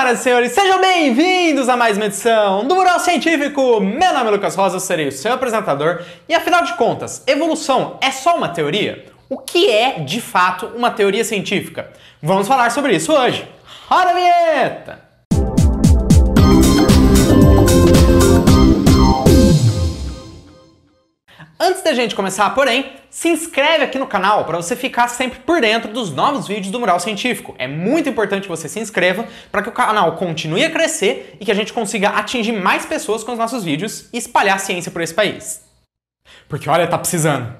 Senhoras e senhores, sejam bem-vindos a mais uma edição do Mural Científico. Meu nome é Lucas Rosa, eu serei o seu apresentador. E afinal de contas, evolução é só uma teoria? O que é, de fato, uma teoria científica? Vamos falar sobre isso hoje. Roda a vinheta! Antes da gente começar, porém, se inscreve aqui no canal para você ficar sempre por dentro dos novos vídeos do Mural Científico. É muito importante que você se inscreva para que o canal continue a crescer e que a gente consiga atingir mais pessoas com os nossos vídeos e espalhar a ciência por esse país. Porque olha, tá precisando.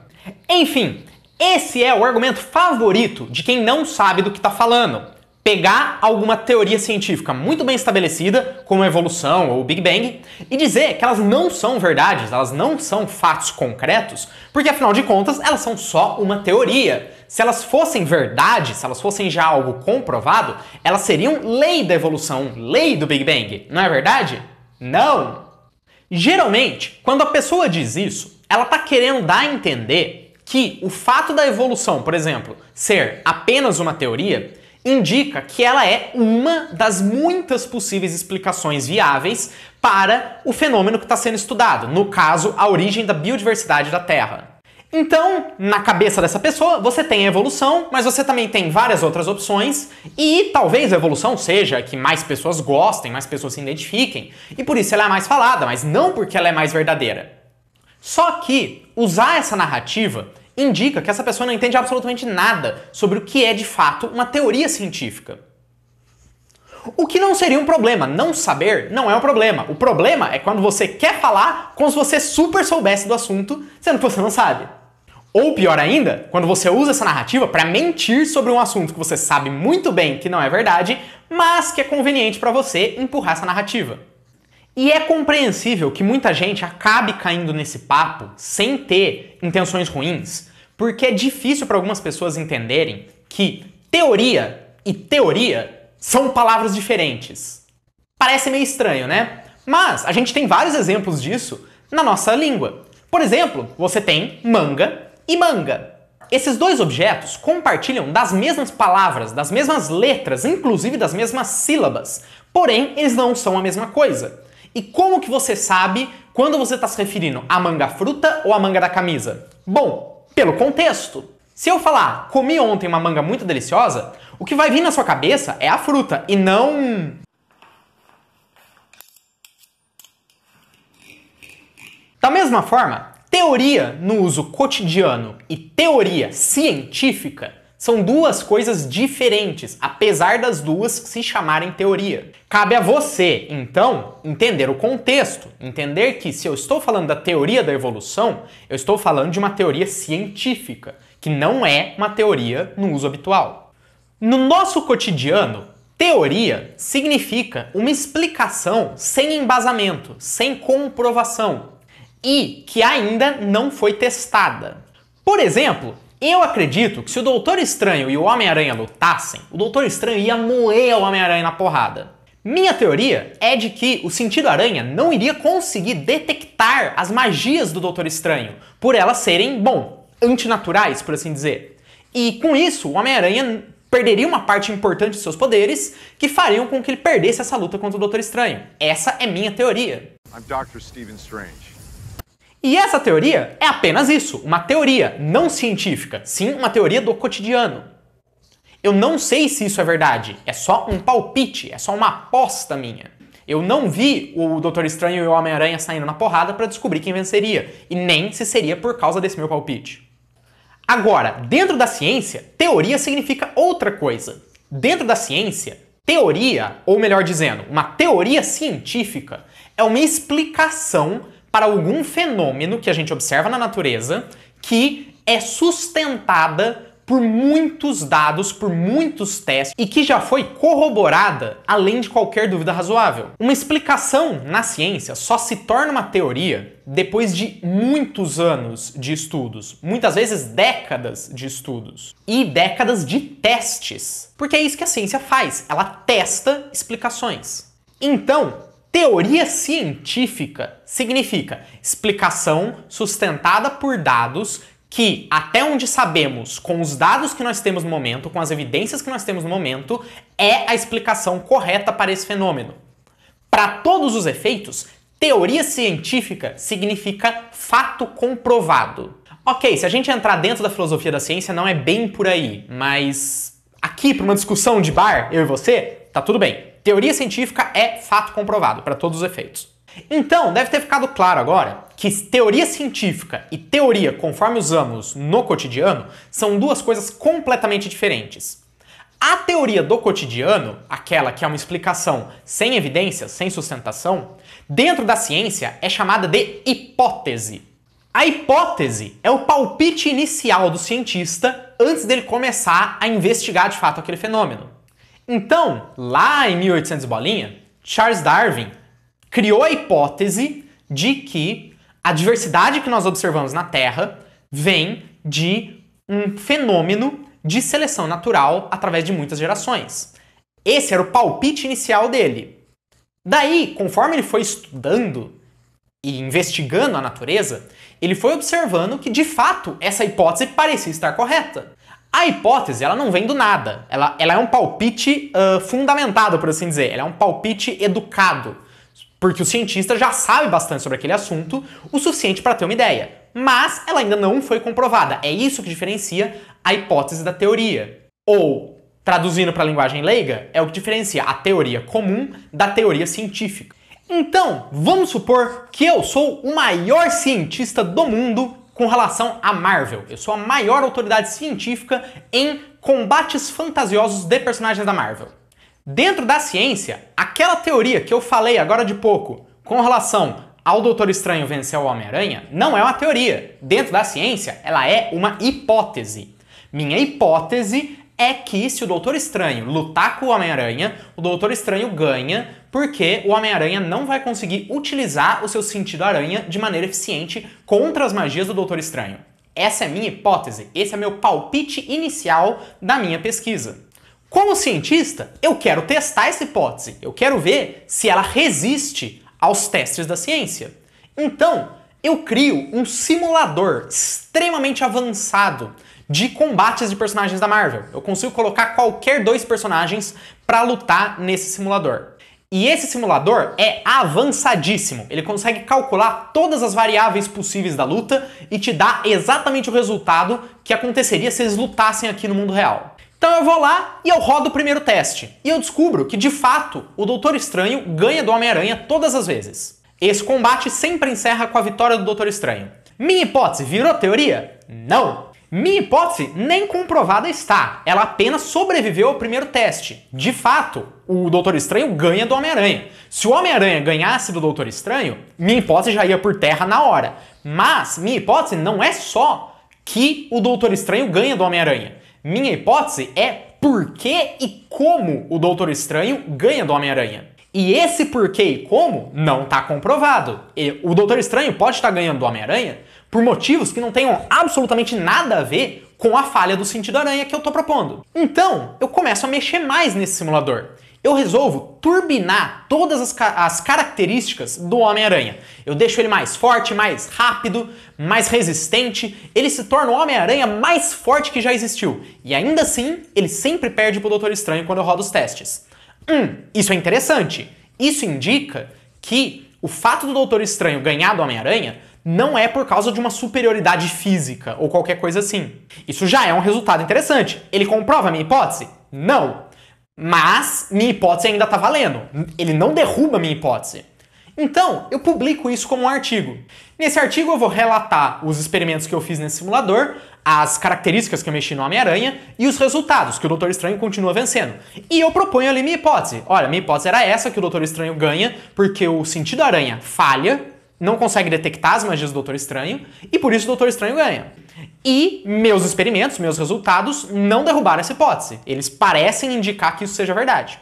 Enfim, esse é o argumento favorito de quem não sabe do que tá falando pegar alguma teoria científica muito bem estabelecida, como a evolução ou o Big Bang, e dizer que elas não são verdades, elas não são fatos concretos, porque afinal de contas elas são só uma teoria. Se elas fossem verdade, se elas fossem já algo comprovado, elas seriam lei da evolução, lei do Big Bang, não é verdade? Não! Geralmente, quando a pessoa diz isso, ela está querendo dar a entender que o fato da evolução, por exemplo, ser apenas uma teoria, indica que ela é uma das muitas possíveis explicações viáveis para o fenômeno que está sendo estudado, no caso, a origem da biodiversidade da Terra. Então, na cabeça dessa pessoa, você tem a evolução, mas você também tem várias outras opções, e talvez a evolução seja que mais pessoas gostem, mais pessoas se identifiquem, e por isso ela é mais falada, mas não porque ela é mais verdadeira. Só que usar essa narrativa indica que essa pessoa não entende absolutamente nada sobre o que é de fato uma teoria científica. O que não seria um problema. Não saber não é um problema. O problema é quando você quer falar como se você super soubesse do assunto, sendo que você não sabe. Ou pior ainda, quando você usa essa narrativa para mentir sobre um assunto que você sabe muito bem que não é verdade, mas que é conveniente para você empurrar essa narrativa. E é compreensível que muita gente acabe caindo nesse papo sem ter intenções ruins, porque é difícil para algumas pessoas entenderem que teoria e teoria são palavras diferentes. Parece meio estranho, né? Mas a gente tem vários exemplos disso na nossa língua. Por exemplo, você tem manga e manga. Esses dois objetos compartilham das mesmas palavras, das mesmas letras, inclusive das mesmas sílabas, porém eles não são a mesma coisa. E como que você sabe quando você está se referindo à manga fruta ou à manga da camisa? Bom, pelo contexto. Se eu falar comi ontem uma manga muito deliciosa, o que vai vir na sua cabeça é a fruta e não. Da mesma forma, teoria no uso cotidiano e teoria científica são duas coisas diferentes, apesar das duas se chamarem teoria. Cabe a você, então, entender o contexto, entender que se eu estou falando da teoria da evolução, eu estou falando de uma teoria científica, que não é uma teoria no uso habitual. No nosso cotidiano, teoria significa uma explicação sem embasamento, sem comprovação e que ainda não foi testada. Por exemplo, eu acredito que se o Doutor Estranho e o Homem-Aranha lutassem, o Doutor Estranho ia moer o Homem-Aranha na porrada. Minha teoria é de que o sentido aranha não iria conseguir detectar as magias do Doutor Estranho, por elas serem, bom, antinaturais, por assim dizer. E com isso, o Homem-Aranha perderia uma parte importante de seus poderes, que fariam com que ele perdesse essa luta contra o Doutor Estranho. Essa é minha teoria. I'm Dr. Stephen Strange. E essa teoria é apenas isso, uma teoria não científica, sim uma teoria do cotidiano. Eu não sei se isso é verdade, é só um palpite, é só uma aposta minha. Eu não vi o Doutor Estranho e o Homem-Aranha saindo na porrada para descobrir quem venceria, e nem se seria por causa desse meu palpite. Agora, dentro da ciência, teoria significa outra coisa. Dentro da ciência, teoria, ou melhor dizendo, uma teoria científica, é uma explicação para algum fenômeno que a gente observa na natureza que é sustentada por muitos dados, por muitos testes e que já foi corroborada além de qualquer dúvida razoável. Uma explicação na ciência só se torna uma teoria depois de muitos anos de estudos, muitas vezes décadas de estudos e décadas de testes, porque é isso que a ciência faz, ela testa explicações. Então, Teoria científica significa explicação sustentada por dados que, até onde sabemos, com os dados que nós temos no momento, com as evidências que nós temos no momento, é a explicação correta para esse fenômeno. Para todos os efeitos, teoria científica significa fato comprovado. Ok, se a gente entrar dentro da filosofia da ciência, não é bem por aí, mas aqui, para uma discussão de bar, eu e você, tá tudo bem teoria científica é fato comprovado para todos os efeitos. Então, deve ter ficado claro agora que teoria científica e teoria conforme usamos no cotidiano são duas coisas completamente diferentes. A teoria do cotidiano, aquela que é uma explicação sem evidência, sem sustentação, dentro da ciência é chamada de hipótese. A hipótese é o palpite inicial do cientista antes dele começar a investigar de fato aquele fenômeno. Então, lá em 1800 bolinha, Charles Darwin criou a hipótese de que a diversidade que nós observamos na Terra vem de um fenômeno de seleção natural através de muitas gerações. Esse era o palpite inicial dele. Daí, conforme ele foi estudando e investigando a natureza, ele foi observando que de fato essa hipótese parecia estar correta. A hipótese, ela não vem do nada. Ela, ela é um palpite uh, fundamentado, por assim dizer. Ela é um palpite educado. Porque o cientista já sabe bastante sobre aquele assunto, o suficiente para ter uma ideia. Mas ela ainda não foi comprovada. É isso que diferencia a hipótese da teoria. Ou, traduzindo para a linguagem leiga, é o que diferencia a teoria comum da teoria científica. Então, vamos supor que eu sou o maior cientista do mundo com relação à Marvel. Eu sou a maior autoridade científica em combates fantasiosos de personagens da Marvel. Dentro da ciência, aquela teoria que eu falei agora de pouco com relação ao Doutor Estranho vencer o Homem-Aranha não é uma teoria. Dentro da ciência, ela é uma hipótese. Minha hipótese é que se o Doutor Estranho lutar com o Homem-Aranha, o Doutor Estranho ganha porque o Homem-Aranha não vai conseguir utilizar o seu sentido aranha de maneira eficiente contra as magias do Doutor Estranho. Essa é minha hipótese, esse é meu palpite inicial da minha pesquisa. Como cientista, eu quero testar essa hipótese, eu quero ver se ela resiste aos testes da ciência. Então, eu crio um simulador extremamente avançado de combates de personagens da Marvel. Eu consigo colocar qualquer dois personagens para lutar nesse simulador. E esse simulador é avançadíssimo. Ele consegue calcular todas as variáveis possíveis da luta e te dá exatamente o resultado que aconteceria se eles lutassem aqui no mundo real. Então eu vou lá e eu rodo o primeiro teste. E eu descubro que, de fato, o Doutor Estranho ganha do Homem-Aranha todas as vezes. Esse combate sempre encerra com a vitória do Doutor Estranho. Minha hipótese virou teoria? Não! Minha hipótese nem comprovada está, ela apenas sobreviveu ao primeiro teste. De fato, o Doutor Estranho ganha do Homem-Aranha. Se o Homem-Aranha ganhasse do Doutor Estranho, minha hipótese já ia por terra na hora. Mas minha hipótese não é só que o Doutor Estranho ganha do Homem-Aranha. Minha hipótese é por que e como o Doutor Estranho ganha do Homem-Aranha. E esse porquê e como não está comprovado. E o Doutor Estranho pode estar ganhando do Homem-Aranha por motivos que não tenham absolutamente nada a ver com a falha do sentido aranha que eu estou propondo. Então, eu começo a mexer mais nesse simulador. Eu resolvo turbinar todas as, ca as características do Homem-Aranha. Eu deixo ele mais forte, mais rápido, mais resistente. Ele se torna o Homem-Aranha mais forte que já existiu. E ainda assim, ele sempre perde para o Doutor Estranho quando eu rodo os testes. Hum, isso é interessante. Isso indica que o fato do Doutor Estranho ganhar do Homem-Aranha não é por causa de uma superioridade física ou qualquer coisa assim. Isso já é um resultado interessante. Ele comprova a minha hipótese? Não. Mas minha hipótese ainda tá valendo. Ele não derruba a minha hipótese. Então, eu publico isso como um artigo. Nesse artigo eu vou relatar os experimentos que eu fiz nesse simulador, as características que eu mexi no Homem-Aranha e os resultados, que o Doutor Estranho continua vencendo. E eu proponho ali minha hipótese. Olha, minha hipótese era essa que o Doutor Estranho ganha, porque o sentido aranha falha, não consegue detectar as magias do Doutor Estranho, e por isso o Doutor Estranho ganha. E meus experimentos, meus resultados, não derrubaram essa hipótese. Eles parecem indicar que isso seja verdade.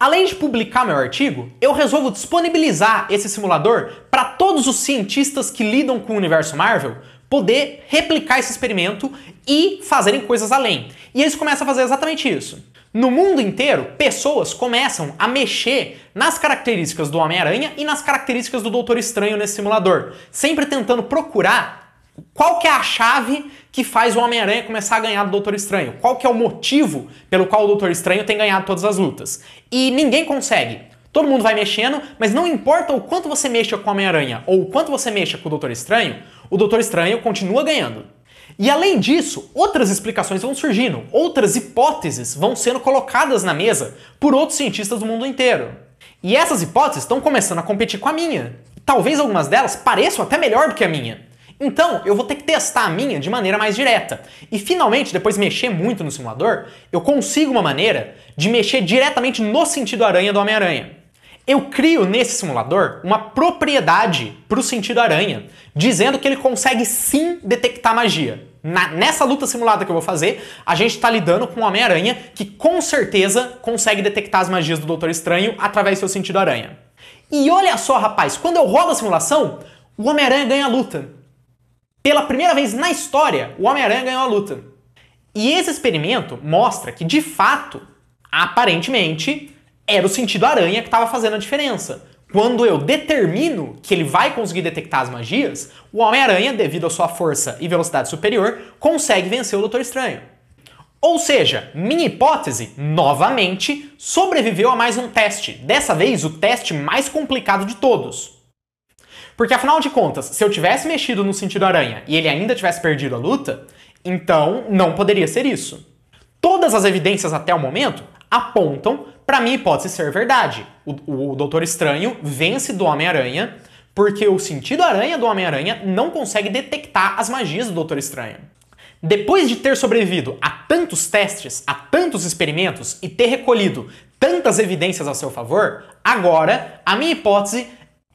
Além de publicar meu artigo, eu resolvo disponibilizar esse simulador para todos os cientistas que lidam com o universo Marvel poder replicar esse experimento e fazerem coisas além. E eles começam a fazer exatamente isso. No mundo inteiro, pessoas começam a mexer nas características do Homem-Aranha e nas características do Doutor Estranho nesse simulador, sempre tentando procurar qual que é a chave que faz o Homem-Aranha começar a ganhar do Doutor Estranho? Qual que é o motivo pelo qual o Doutor Estranho tem ganhado todas as lutas? E ninguém consegue. Todo mundo vai mexendo, mas não importa o quanto você mexa com o Homem-Aranha ou o quanto você mexa com o Doutor Estranho, o Doutor Estranho continua ganhando. E além disso, outras explicações vão surgindo, outras hipóteses vão sendo colocadas na mesa por outros cientistas do mundo inteiro. E essas hipóteses estão começando a competir com a minha. Talvez algumas delas pareçam até melhor do que a minha. Então, eu vou ter que testar a minha de maneira mais direta. E finalmente, depois de mexer muito no simulador, eu consigo uma maneira de mexer diretamente no sentido aranha do Homem-Aranha. Eu crio nesse simulador uma propriedade para o sentido aranha, dizendo que ele consegue sim detectar magia. Na, nessa luta simulada que eu vou fazer, a gente está lidando com o Homem-Aranha, que com certeza consegue detectar as magias do Doutor Estranho através do seu sentido aranha. E olha só, rapaz, quando eu rodo a simulação, o Homem-Aranha ganha a luta. Pela primeira vez na história, o Homem-Aranha ganhou a luta. E esse experimento mostra que, de fato, aparentemente, era o sentido aranha que estava fazendo a diferença. Quando eu determino que ele vai conseguir detectar as magias, o Homem-Aranha, devido à sua força e velocidade superior, consegue vencer o Doutor Estranho. Ou seja, minha hipótese, novamente, sobreviveu a mais um teste. Dessa vez, o teste mais complicado de todos. Porque afinal de contas, se eu tivesse mexido no sentido aranha e ele ainda tivesse perdido a luta, então não poderia ser isso. Todas as evidências até o momento apontam para minha hipótese ser verdade. O, o Doutor Estranho vence do Homem-Aranha porque o sentido aranha do Homem-Aranha não consegue detectar as magias do Doutor Estranho. Depois de ter sobrevivido a tantos testes, a tantos experimentos e ter recolhido tantas evidências a seu favor, agora a minha hipótese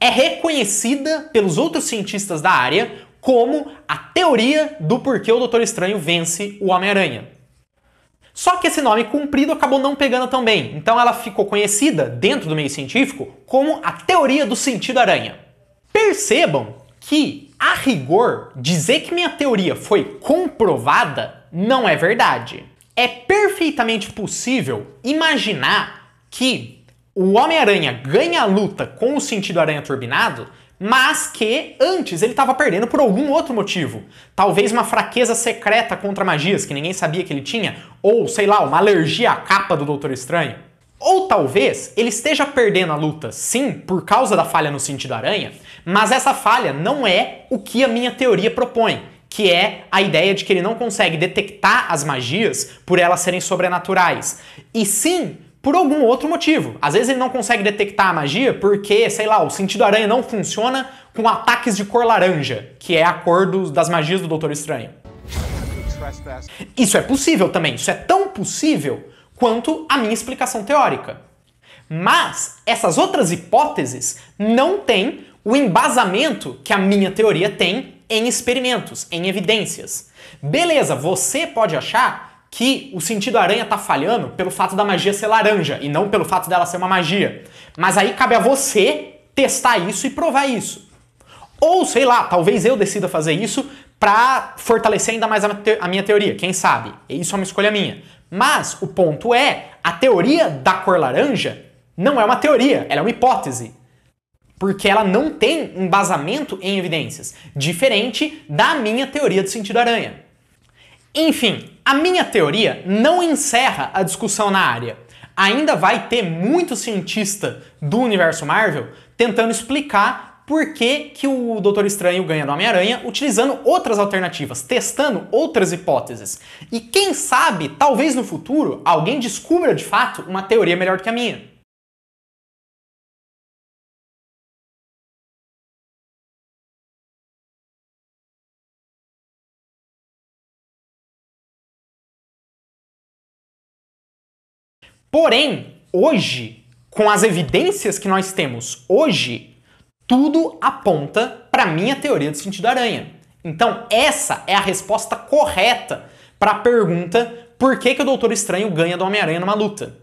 é reconhecida pelos outros cientistas da área como a teoria do porquê o Doutor Estranho vence o Homem-Aranha. Só que esse nome comprido acabou não pegando tão bem, então ela ficou conhecida, dentro do meio científico, como a teoria do sentido aranha. Percebam que, a rigor, dizer que minha teoria foi comprovada não é verdade. É perfeitamente possível imaginar que o Homem-Aranha ganha a luta com o sentido aranha turbinado, mas que antes ele estava perdendo por algum outro motivo. Talvez uma fraqueza secreta contra magias que ninguém sabia que ele tinha, ou sei lá, uma alergia à capa do Doutor Estranho. Ou talvez ele esteja perdendo a luta, sim, por causa da falha no sentido aranha, mas essa falha não é o que a minha teoria propõe, que é a ideia de que ele não consegue detectar as magias por elas serem sobrenaturais. E sim, por algum outro motivo. Às vezes ele não consegue detectar a magia porque, sei lá, o sentido aranha não funciona com ataques de cor laranja, que é a cor das magias do Doutor Estranho. Isso é possível também, isso é tão possível quanto a minha explicação teórica. Mas essas outras hipóteses não têm o embasamento que a minha teoria tem em experimentos, em evidências. Beleza, você pode achar que o sentido aranha está falhando pelo fato da magia ser laranja e não pelo fato dela ser uma magia. Mas aí cabe a você testar isso e provar isso. Ou sei lá, talvez eu decida fazer isso para fortalecer ainda mais a minha teoria, quem sabe? Isso é uma escolha minha. Mas o ponto é, a teoria da cor laranja não é uma teoria, ela é uma hipótese porque ela não tem embasamento em evidências, diferente da minha teoria do sentido aranha. Enfim, a minha teoria não encerra a discussão na área. Ainda vai ter muito cientista do universo Marvel tentando explicar por que, que o Doutor Estranho ganha do Homem-Aranha utilizando outras alternativas, testando outras hipóteses. E quem sabe, talvez no futuro, alguém descubra de fato uma teoria melhor que a minha. Porém, hoje, com as evidências que nós temos hoje, tudo aponta para a minha teoria do sentido aranha. Então, essa é a resposta correta para a pergunta por que, que o Doutor Estranho ganha do Homem-Aranha numa luta.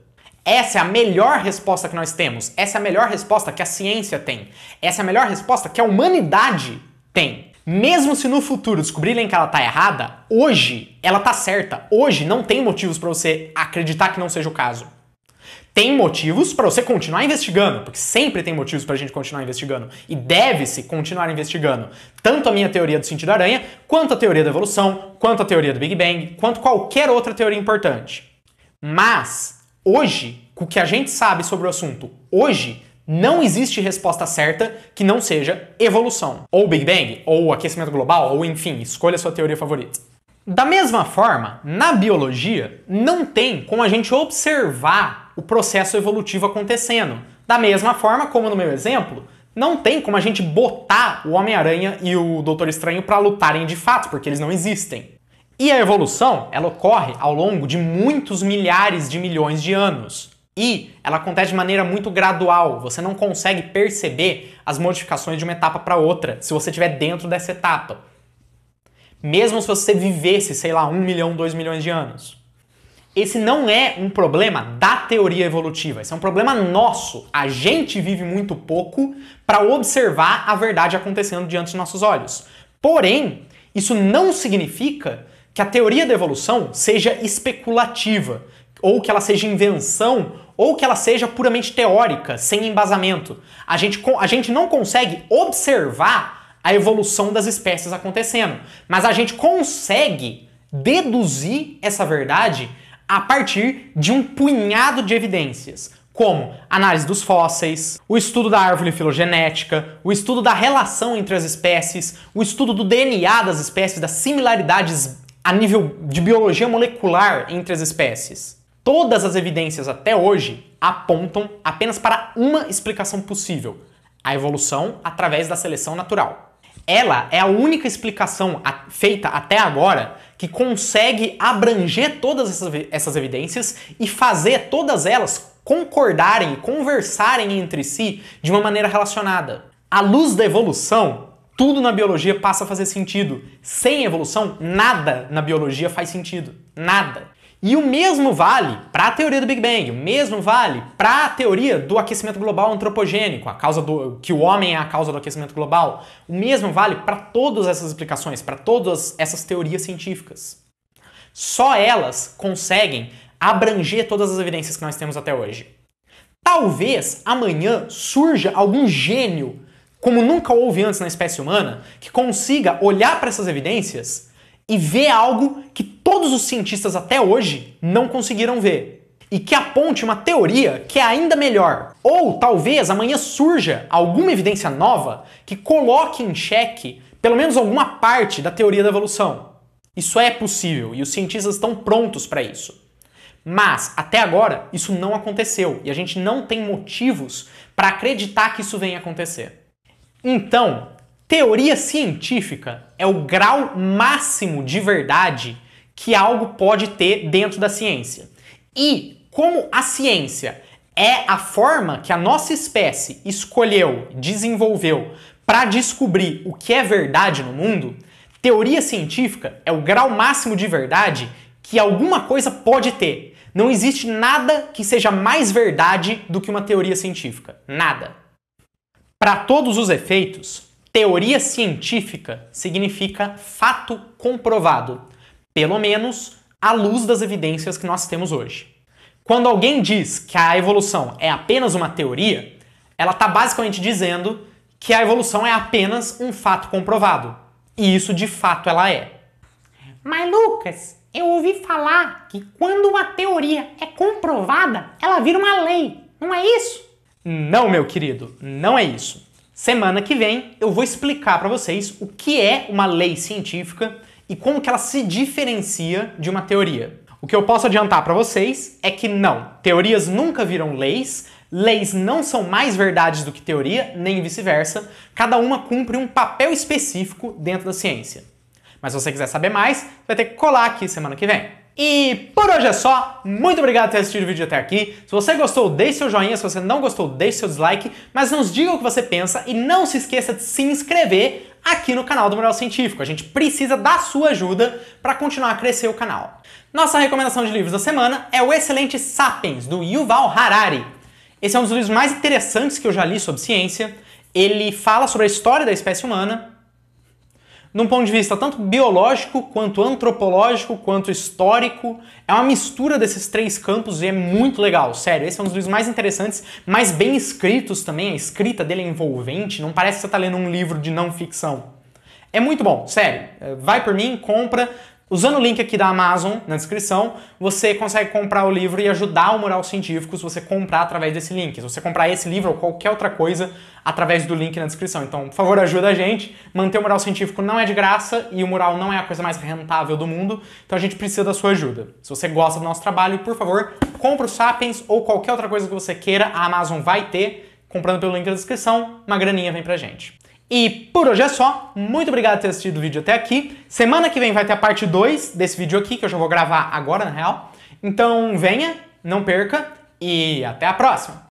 Essa é a melhor resposta que nós temos. Essa é a melhor resposta que a ciência tem. Essa é a melhor resposta que a humanidade tem. Mesmo se no futuro descobrirem que ela tá errada, hoje ela tá certa. Hoje não tem motivos para você acreditar que não seja o caso tem motivos para você continuar investigando, porque sempre tem motivos para a gente continuar investigando e deve-se continuar investigando tanto a minha teoria do sentido aranha, quanto a teoria da evolução, quanto a teoria do Big Bang, quanto qualquer outra teoria importante. Mas hoje, com o que a gente sabe sobre o assunto, hoje não existe resposta certa que não seja evolução, ou Big Bang, ou aquecimento global, ou enfim, escolha sua teoria favorita. Da mesma forma, na biologia, não tem como a gente observar o processo evolutivo acontecendo. Da mesma forma, como no meu exemplo, não tem como a gente botar o Homem-Aranha e o Doutor Estranho para lutarem de fato, porque eles não existem. E a evolução, ela ocorre ao longo de muitos milhares de milhões de anos. E ela acontece de maneira muito gradual, você não consegue perceber as modificações de uma etapa para outra se você estiver dentro dessa etapa. Mesmo se você vivesse, sei lá, um milhão, dois milhões de anos. Esse não é um problema da teoria evolutiva, esse é um problema nosso. A gente vive muito pouco para observar a verdade acontecendo diante dos nossos olhos. Porém, isso não significa que a teoria da evolução seja especulativa, ou que ela seja invenção, ou que ela seja puramente teórica, sem embasamento. A gente, a gente não consegue observar a evolução das espécies acontecendo, mas a gente consegue deduzir essa verdade a partir de um punhado de evidências, como análise dos fósseis, o estudo da árvore filogenética, o estudo da relação entre as espécies, o estudo do DNA das espécies, das similaridades a nível de biologia molecular entre as espécies. Todas as evidências até hoje apontam apenas para uma explicação possível: a evolução através da seleção natural. Ela é a única explicação feita até agora que consegue abranger todas essas, essas evidências e fazer todas elas concordarem, conversarem entre si de uma maneira relacionada. À luz da evolução, tudo na biologia passa a fazer sentido. Sem evolução, nada na biologia faz sentido. Nada. E o mesmo vale para a teoria do Big Bang, o mesmo vale para a teoria do aquecimento global antropogênico, a causa do que o homem é a causa do aquecimento global. O mesmo vale para todas essas explicações, para todas essas teorias científicas. Só elas conseguem abranger todas as evidências que nós temos até hoje. Talvez amanhã surja algum gênio, como nunca houve antes na espécie humana, que consiga olhar para essas evidências e ver algo que todos os cientistas até hoje não conseguiram ver. E que aponte uma teoria que é ainda melhor. Ou talvez amanhã surja alguma evidência nova que coloque em xeque pelo menos alguma parte da teoria da evolução. Isso é possível e os cientistas estão prontos para isso. Mas, até agora, isso não aconteceu e a gente não tem motivos para acreditar que isso venha acontecer. Então, teoria científica é o grau máximo de verdade que algo pode ter dentro da ciência. E como a ciência é a forma que a nossa espécie escolheu, desenvolveu para descobrir o que é verdade no mundo, teoria científica é o grau máximo de verdade que alguma coisa pode ter. Não existe nada que seja mais verdade do que uma teoria científica. Nada. Para todos os efeitos, teoria científica significa fato comprovado pelo menos à luz das evidências que nós temos hoje. Quando alguém diz que a evolução é apenas uma teoria, ela está basicamente dizendo que a evolução é apenas um fato comprovado. E isso de fato ela é. Mas Lucas, eu ouvi falar que quando uma teoria é comprovada, ela vira uma lei, não é isso? Não, meu querido, não é isso. Semana que vem eu vou explicar para vocês o que é uma lei científica e como que ela se diferencia de uma teoria. O que eu posso adiantar para vocês é que não, teorias nunca viram leis, leis não são mais verdades do que teoria, nem vice-versa, cada uma cumpre um papel específico dentro da ciência. Mas se você quiser saber mais, vai ter que colar aqui semana que vem. E por hoje é só, muito obrigado por ter assistido o vídeo até aqui. Se você gostou, deixe seu joinha, se você não gostou, deixe seu dislike, mas nos diga o que você pensa e não se esqueça de se inscrever aqui no canal do Moral Científico. A gente precisa da sua ajuda para continuar a crescer o canal. Nossa recomendação de livros da semana é o excelente Sapiens, do Yuval Harari. Esse é um dos livros mais interessantes que eu já li sobre ciência. Ele fala sobre a história da espécie humana num ponto de vista tanto biológico, quanto antropológico, quanto histórico. É uma mistura desses três campos e é muito legal, sério. Esse é um dos livros mais interessantes, mais bem escritos também. A escrita dele é envolvente, não parece que você está lendo um livro de não ficção. É muito bom, sério. É, vai por mim, compra. Usando o link aqui da Amazon na descrição, você consegue comprar o livro e ajudar o Mural Científico se você comprar através desse link. Se você comprar esse livro ou qualquer outra coisa através do link na descrição. Então, por favor, ajuda a gente. Manter o Mural Científico não é de graça e o mural não é a coisa mais rentável do mundo, então a gente precisa da sua ajuda. Se você gosta do nosso trabalho, por favor, compra o Sapiens ou qualquer outra coisa que você queira, a Amazon vai ter. Comprando pelo link na descrição, uma graninha vem pra gente. E por hoje é só. Muito obrigado por ter assistido o vídeo até aqui. Semana que vem vai ter a parte 2 desse vídeo aqui, que eu já vou gravar agora, na real. Então venha, não perca e até a próxima!